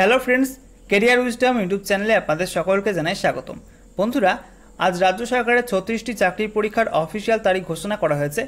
hello friends career wisdom YouTube চ্যানেলে আপনাদের সকলকে জানাই স্বাগতম বন্ধুরা আজ রাজ্য সরকারের ছত্রিশটি চাকরির পরীক্ষার অফিসিয়াল তারিখ ঘোষণা করা হয়েছে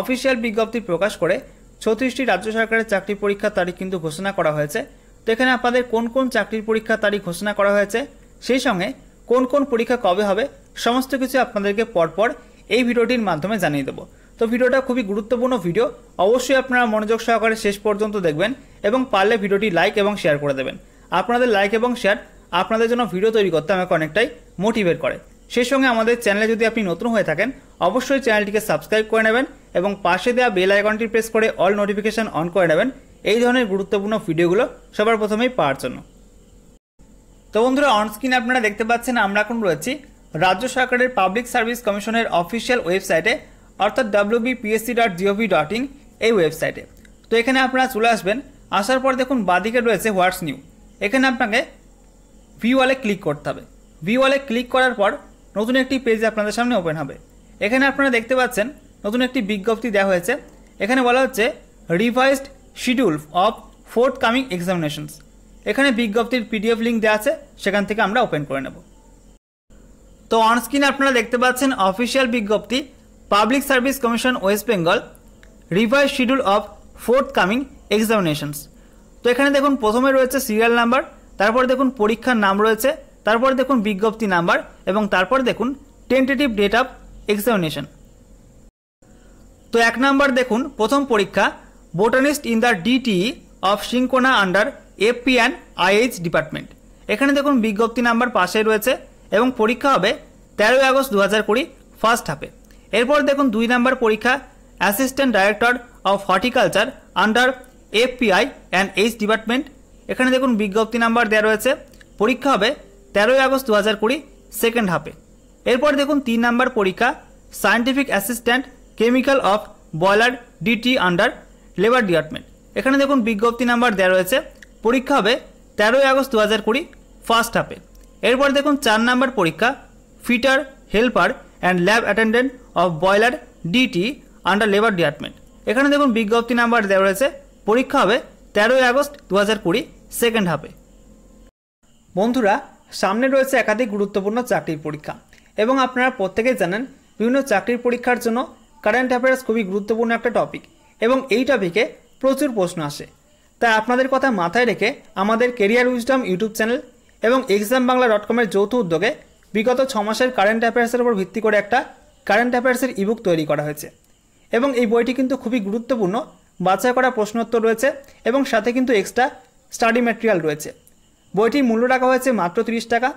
অফিসিয়াল বিজ্ঞপ্তি প্রকাশ করে ছত্রিশটি রাজ্য সরকারের চাকরি পরীক্ষার তারিখ কিন্তু ঘোষণা করা হয়েছে তো এখানে আপনাদের কোন কোন চাকরির পরীক্ষার তারিখ ঘোষণা করা হয়েছে সেই সঙ্গে কোন কোন পরীক্ষা কবে হবে সমস্ত কিছু আপনাদেরকে পরপর এই ভিডিওটির মাধ্যমে জানিয়ে দেবো তো ভিডিওটা খুবই গুরুত্বপূর্ণ ভিডিও অবশ্যই আপনারা মনোযোগ সহকারে শেষ পর্যন্ত দেখবেন এবং পারলে ভিডিওটি লাইক এবং শেয়ার করে দেবেন আপনাদের লাইক এবং শেয়ার আপনাদের জন্য ভিডিও তৈরি করতে আমাকে অনেকটাই মোটিভেট করে সেই সঙ্গে আমাদের চ্যানেলে যদি আপনি নতুন হয়ে থাকেন অবশ্যই চ্যানেলটিকে সাবস্ক্রাইব করে নেবেন এবং পাশে দেওয়া বেল আইকনটি প্রেস করে অল নোটিফিকেশান অন করে নেবেন এই ধরনের গুরুত্বপূর্ণ ভিডিওগুলো সবার প্রথমেই পাওয়ার জন্য তো বন্ধুরা অনস্ক্রিনে আপনারা দেখতে পাচ্ছেন আমরা এখন রয়েছি রাজ্য সরকারের পাবলিক সার্ভিস কমিশনের অফিসিয়াল ওয়েবসাইটে অর্থাৎ B P S C dot G O V dot in এই ওয়েবসাইটে তো এখানে আপনারা চলে আসবেন আসার পর দেখুন বাদিকে রয়েছে হোয়াটস নিউ এখানে আপনাকে ভি ওয়ালে ক্লিক করতে হবে ভি ওয়ালে ক্লিক করার পর নতুন একটি পেজ আপনাদের সামনে ওপেন হবে এখানে আপনারা দেখতে পাচ্ছেন নতুন একটি বিজ্ঞপ্তি দেওয়া হয়েছে এখানে বলা হচ্ছে revised schedule of fourth coming examinations এখানে বিজ্ঞপ্তির পিডিএফ লিঙ্ক দেওয়া আছে সেখান থেকে আমরা ওপেন করে নেব তো অনস্ক্রিনে আপনারা দেখতে পাচ্ছেন অফিসিয়াল বিজ্ঞপ্তি public service commission West Bengal revise schedule of fourth coming examinations তো এখানে দেখুন প্রথমে রয়েছে সিরিয়াল নাম্বার তারপর দেখুন পরীক্ষার নাম রয়েছে তারপর দেখুন বিজ্ঞপ্তি নাম্বার এবং তারপর দেখুন টেন্টেটিভ ডেট অফ এক্সামিনেশন তো এক নাম্বার দেখুন প্রথম পরীক্ষা botanist in the D T E of cinchona under A P and I H department এখানে দেখুন বিজ্ঞপ্তি নাম্বার পাশে রয়েছে এবং পরীক্ষা হবে তেরোই আগস্ট দু হাজার কুড়ি ফার্স্ট হাফে এরপর দেখুন দুই নাম্বার পরীক্ষা assistant director of horticulture under F P I and H department এখানে দেখুন বিজ্ঞপ্তি নাম্বার দেওয়া রয়েছে পরীক্ষা হবে তেরোই আগস্ট দু হাজার কুড়ি সেকেন্ড হাফে এরপর দেখুন তিন নাম্বার পরীক্ষা scientific assistant chemical of boiler D T under labour department এখানে দেখুন বিজ্ঞপ্তি নাম্বার দেওয়া রয়েছে পরীক্ষা হবে তেরোই আগস্ট দু হাজার কুড়ি ফার্স্ট হাফে এরপর দেখুন চার নাম্বার পরীক্ষা fitter helper and lab attendant of boiler D T under labour department এখানে দেখুন বিজ্ঞপ্তি নাম্বার দেওয়া রয়েছে পরীক্ষা হবে তেরোই আগস্ট দু হাজার কুড়ি সেকেন্ড হাফে বন্ধুরা সামনে রয়েছে একাধিক গুরুত্বপূর্ণ চাকরির পরীক্ষা এবং আপনারা প্রত্যেকেই জানেন বিভিন্ন চাকরির পরীক্ষার জন্য কারেন্ট অ্যাফেয়ার্স খুবই গুরুত্বপূর্ণ একটা টপিক এবং এই টপিকে প্রচুর প্রশ্ন আসে তাই আপনাদের কথা মাথায় রেখে আমাদের কেরিয়ার উইজডম ইউটিউব চ্যানেল এবং এক্সাম বাংলা ডট কমের যৌথ উদ্যোগে বিগত ছ মাসের কারেন্ট অ্যাফেয়ার্সের উপর ভিত্তি করে একটা কারেন্ট অ্যাফেয়ার্সের ইবুক তৈরি করা হয়েছে এবং এই বইটি কিন্তু খুবই গুরুত্বপূর্ণ বাছাই করা প্রশ্নোত্তর রয়েছে এবং সাথে কিন্তু এক্সট্রা স্টাডি ম্যাটেরিয়াল রয়েছে বইটির মূল্য টাকা হয়েছে মাত্র তিরিশ টাকা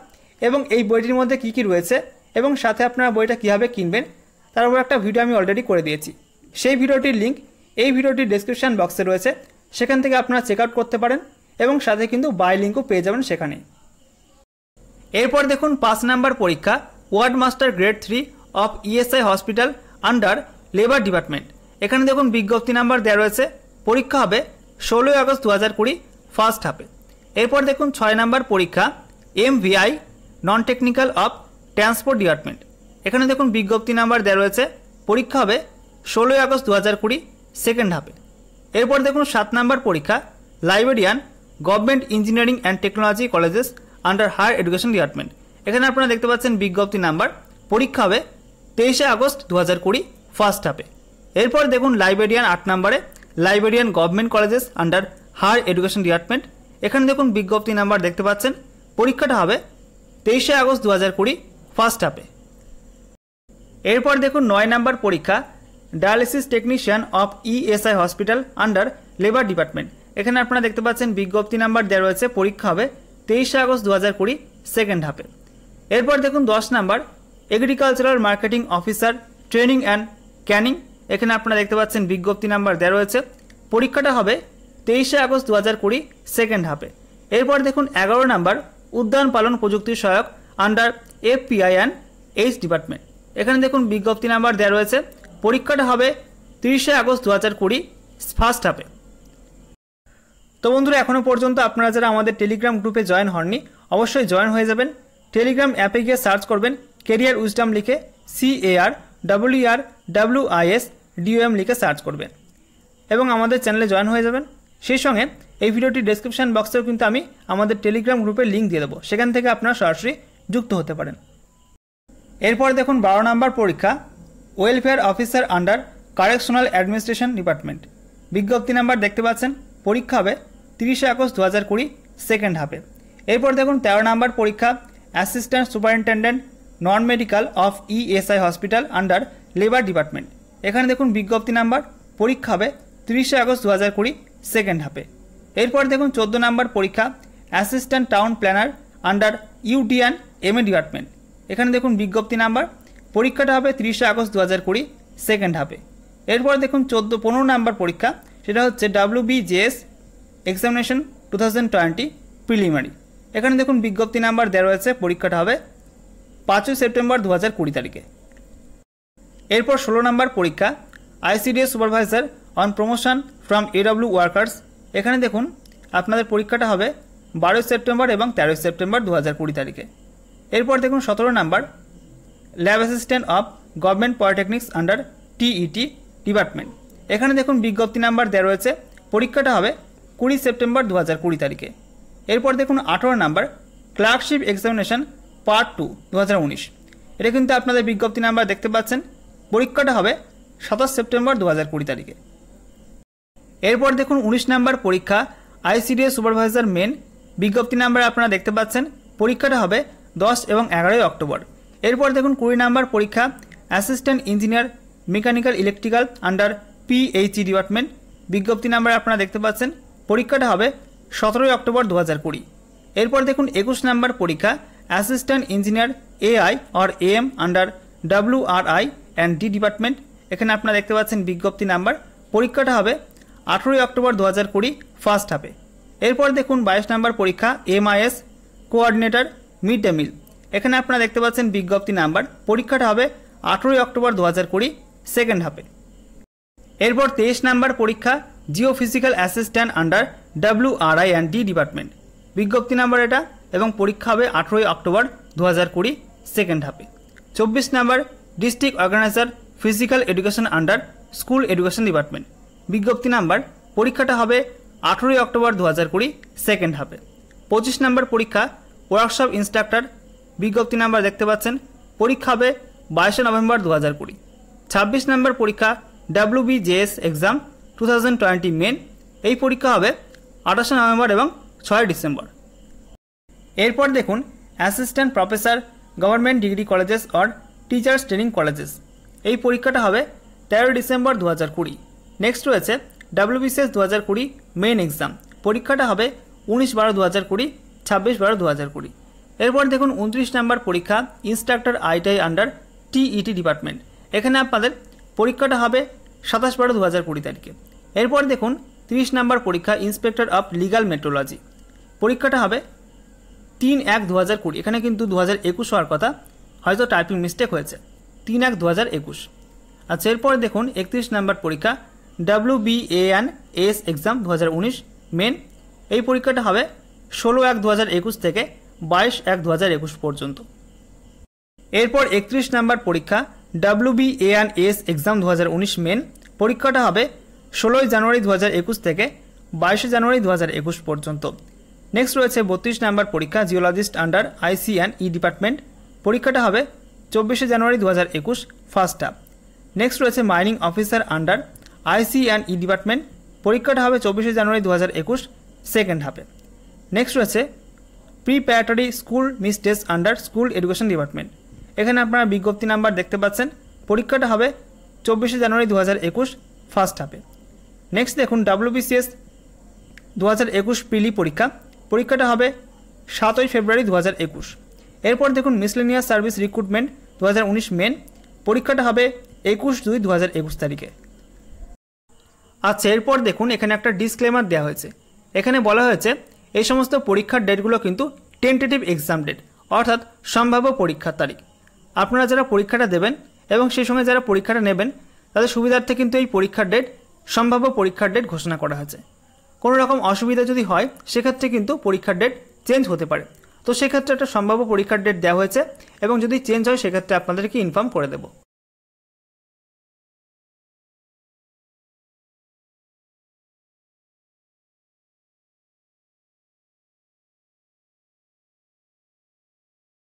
এবং এই বইটির মধ্যে কি কি রয়েছে এবং সাথে আপনারা বইটা কীভাবে কিনবেন তার উপর একটা ভিডিও আমি অলরেডি করে দিয়েছি সেই ভিডিওটির লিঙ্ক এই ভিডিওটির ডিসক্রিপশান বক্সে রয়েছে সেখান থেকে আপনারা চেক আউট করতে পারেন এবং সাথে কিন্তু বাই লিঙ্কও পেয়ে যাবেন সেখানে এরপর দেখুন পাঁচ নাম্বার পরীক্ষা ward master grade three of E S I hospital under labour department এখানে দেখুন বিজ্ঞপ্তি নাম্বার দেওয়া রয়েছে পরীক্ষা হবে ষোলোই আগস্ট দু হাজার কুড়ি ফার্স্ট হাফে এরপর দেখুন ছয় নাম্বার পরীক্ষা M V I non technical of transport department এখানে দেখুন বিজ্ঞপ্তি নাম্বার দেওয়া রয়েছে পরীক্ষা হবে ষোলোই আগস্ট দু হাজার কুড়ি সেকেন্ড হাফে এরপর দেখুন সাত নাম্বার পরীক্ষা librarian government engineering and technology colleges under higher education department এখানে আপনারা দেখতে পাচ্ছেন বিজ্ঞপ্তি নাম্বার পরীক্ষা হবে তেইশে আগস্ট দু হাজার কুড়ি ফার্স্ট হাফে এরপর দেখুন লাইব্রেরিয়ান আট নম্বরে librarian government colleges under higher education department এখানে দেখুন বিজ্ঞপ্তি নাম্বার দেখতে পাচ্ছেন পরীক্ষাটা হবে তেইশে আগস্ট দু হাজার কুড়ি ফার্স্ট হাফে এরপর দেখুন নয় নম্বর পরীক্ষা dialysis technician of E S I hospital under labour department এখানে আপনারা দেখতে পাচ্ছেন বিজ্ঞপ্তি নাম্বার দেওয়া রয়েছে পরীক্ষা হবে তেইশে আগস্ট দু হাজার কুড়ি সেকেন্ড হাফে এরপর দেখুন দশ number agricultural marketing officer training and canning এখানে আপনারা দেখতে পাচ্ছেন বিজ্ঞপ্তি নাম্বার দেওয়া রয়েছে পরীক্ষাটা হবে তেইশে আগস্ট দু হাজার কুড়ি সেকেন্ড হাফে এরপর দেখুন এগারো নাম্বার উদ্যান পালন প্রযুক্তি সহায়ক under F P I and H department এখানে দেখুন বিজ্ঞপ্তি নাম্বার দেওয়া রয়েছে পরীক্ষাটা হবে তিরিশে আগস্ট দু হাজার কুড়ি ফার্স্ট হাফে তো বন্ধুরা এখনও পর্যন্ত আপনারা যারা আমাদের টেলিগ্রাম গ্রুপে জয়েন হননি অবশ্যই জয়েন হয়ে যাবেন টেলিগ্রাম অ্যাপে গিয়ে সার্চ করবেন কেরিয়ার উইজডাম লিখে সিএআর ডাব্লিউআর ডাব্লিউআইএস ডিওএম লিখে সার্চ করবেন এবং আমাদের চ্যানেলে জয়েন হয়ে যাবেন সেই সঙ্গে এই ভিডিওটি ডিসক্রিপশান বক্সেও কিন্তু আমি আমাদের টেলিগ্রাম গ্রুপের লিঙ্ক দিয়ে দেবো সেখান থেকে আপনারা সরাসরি যুক্ত হতে পারেন এরপর দেখুন বারো নম্বর পরীক্ষা welfare officer under correctional administration department বিজ্ঞপ্তি নাম্বার দেখতে পাচ্ছেন পরীক্ষা হবে তিরিশে আগস্ট দু হাজার কুড়ি সেকেন্ড হাফে এরপর দেখুন তেরো নম্বর পরীক্ষা assistant superintendent non medical of E S I hospital under labour department এখানে দেখুন বিজ্ঞপ্তি নাম্বার পরীক্ষা হবে তিরিশে আগস্ট দু হাজার কুড়ি সেকেন্ড হাফে এরপর দেখুন চোদ্দো নাম্বার পরীক্ষা assistant town planner under U D and M A department এখানে দেখুন বিজ্ঞপ্তি নাম্বার পরীক্ষাটা হবে তিরিশে আগস্ট দু হাজার কুড়ি সেকেন্ড হাফে এরপর দেখুন চোদ্দো পনেরো নাম্বার পরীক্ষা সেটা হচ্ছে W B J S examination two thousand twenty preliminary এখানে দেখুন বিজ্ঞপ্তি নাম্বার দেওয়া রয়েছে পরীক্ষাটা হবে পাঁচই সেপ্টেম্বর দু হাজার কুড়ি তারিখে এরপর ষোলো নম্বর পরীক্ষা I C D A supervisor on promotion from A W workers এখানে দেখুন আপনাদের পরীক্ষাটা হবে বারোই সেপ্টেম্বর এবং তেরোই সেপ্টেম্বর দু হাজার কুড়ি তারিখে এরপর দেখুন সতেরো number lab assistant of government polytechnics under T E T e department এখানে দেখুন বিজ্ঞপ্তি নাম্বার দেওয়া রয়েছে পরীক্ষাটা হবে কুড়ি সেপ্টেম্বর দু হাজার কুড়ি তারিখে এরপর দেখুন আঠেরো number clerkship examination part two দু হাজার উনিশ এটা কিন্তু আপনাদের বিজ্ঞপ্তি নাম্বার দেখতে পাচ্ছেন পরীক্ষাটা হবে সাতাশ সেপ্টেম্বর দু হাজার কুড়ি তারিখে এরপর দেখুন উনিশ নাম্বার পরীক্ষা আইসিডিএস সুপারভাইজার মেন বিজ্ঞপ্তি নাম্বার আপনারা দেখতে পাচ্ছেন পরীক্ষাটা হবে দশ এবং এগারোই অক্টোবর এরপর দেখুন কুড়ি নাম্বার পরীক্ষা assistant engineer mechanical electrical under P H E department বিজ্ঞপ্তি নাম্বার আপনারা দেখতে পাচ্ছেন পরীক্ষাটা হবে সতেরোই অক্টোবর দু হাজার কুড়ি এরপর দেখুন একুশ নাম্বার পরীক্ষা assistant engineer A I or M under W R I and D department এখানে আপনারা দেখতে পাচ্ছেন বিজ্ঞপ্তি নাম্বার পরীক্ষাটা হবে আঠেরোই অক্টোবর দু হাজার কুড়ি ফার্স্ট হাফে এরপর দেখুন বাইশ নাম্বার পরীক্ষা M I S coordinator mid day meal এখানে আপনারা দেখতে পাচ্ছেন বিজ্ঞপ্তি নাম্বার পরীক্ষাটা হবে আঠেরোই অক্টোবর দু হাজার কুড়ি সেকেন্ড হাফে এরপর তেইশ নাম্বার পরীক্ষা geophysical assistant under W R I and D department বিজ্ঞপ্তি নাম্বার এটা এবং পরীক্ষা হবে আঠেরোই অক্টোবর দু হাজার কুড়ি সেকেন্ড হাফে চব্বিশ number district organiser physical education under school education department বিজ্ঞপ্তি নাম্বার পরীক্ষাটা হবে আঠেরোই অক্টোবর দু হাজার কুড়ি সেকেন্ড হাফে পঁচিশ নম্বর পরীক্ষা ওয়ার্কশপ ইনস্ট্রাক্টর বিজ্ঞপ্তি নাম্বার দেখতে পাচ্ছেন পরীক্ষা হবে বাইশে নভেম্বর দু হাজার কুড়ি ছাব্বিশ নম্বর পরীক্ষা W S exam two thousand twenty main এই পরীক্ষা হবে আঠাশে নভেম্বর এবং ছয় ডিসেম্বর এরপর দেখুন assistant professor government degree colleges or teachers training colleges এই পরীক্ষাটা হবে তেরোই ডিসেম্বর দু হাজার কুড়ি নেক্সট রয়েছে ডাব্লিউবিসিএস দু হাজার কুড়ি মেন এক্সাম পরীক্ষাটা হবে উনিশ বারো দু হাজার কুড়ি ছাব্বিশ বারো দু হাজার কুড়ি এরপর দেখুন উনত্রিশ নম্বর পরীক্ষা instructor I T I under T E T department এখানে আপনাদের পরীক্ষাটা হবে সাতাশ বারো দু হাজার কুড়ি তারিখে এরপর দেখুন তিরিশ নম্বর পরীক্ষা ইন্সপেক্টর অফ লিগাল মেট্রোলজি পরীক্ষাটা হবে তিন এক দু হাজার কুড়ি এখানে কিন্তু দু হাজার একুশ হওয়ার কথা হয়তো টাইপিং মিস্টেক হয়েছে তিন এক দু হাজার একুশ আচ্ছা এরপরে দেখুন একত্রিশ নম্বর পরীক্ষা W B N S exam দু হাজার উনিশ মেন এই পরীক্ষাটা হবে ষোলো এক দু হাজার একুশ থেকে বাইশ এক দু হাজার একুশ পর্যন্ত এরপর একত্রিশ নম্বর পরীক্ষা W B N S exam দু হাজার উনিশ মেন পরীক্ষাটা হবে ষোলোই জানুয়ারি দু হাজার একুশ থেকে বাইশে জানুয়ারি দু হাজার একুশ পর্যন্ত নেক্সট রয়েছে বত্রিশ নম্বর পরীক্ষা geologist under I C N E department পরীক্ষাটা হবে চব্বিশে জানুয়ারি দু হাজার একুশ ফার্স্ট হাফ নেক্সট রয়েছে mining officer under I C and E department পরীক্ষাটা হবে চব্বিশে জানুয়ারি দু হাজার একুশ সেকেন্ড হাফে নেক্সট রয়েছে preparatory school miss test under school education department এখানে আপনারা বিজ্ঞপ্তি নাম্বার দেখতে পাচ্ছেন পরীক্ষাটা হবে চব্বিশে জানুয়ারি দু হাজার একুশ ফার্স্ট হাফে নেক্সট দেখুন ডাব্লিউবিসিএস দু হাজার একুশ পিলি পরীক্ষা পরীক্ষাটা হবে সাতই ফেব্রুয়ারি দু হাজার একুশ এরপর দেখুন মিসলেনিয়াস সার্ভিস রিক্রুটমেন্ট দু মেন পরীক্ষাটা হবে একুশ দুই দু তারিখে আচ্ছা এরপর দেখুন এখানে একটা ডিসক্লেমার দেওয়া হয়েছে এখানে বলা হয়েছে এই সমস্ত পরীক্ষার ডেটগুলো কিন্তু টেন্টেটিভ এক্সাম ডেট অর্থাৎ সম্ভাব্য পরীক্ষার তারিখ আপনারা যারা পরীক্ষাটা দেবেন এবং সেই সময় যারা পরীক্ষাটা নেবেন তাদের সুবিধার্থে কিন্তু এই পরীক্ষার ডেট সম্ভাব্য পরীক্ষার ডেট ঘোষণা করা হয়েছে কোনো রকম অসুবিধা যদি হয় সেক্ষেত্রে কিন্তু পরীক্ষার ডেট চেঞ্জ হতে পারে তো সেক্ষেত্রে একটা সম্ভাব্য পরীক্ষার ডেট দেওয়া হয়েছে এবং যদি চেঞ্জ হয় সেক্ষেত্রে আপনাদেরকে ইনফর্ম করে দেবো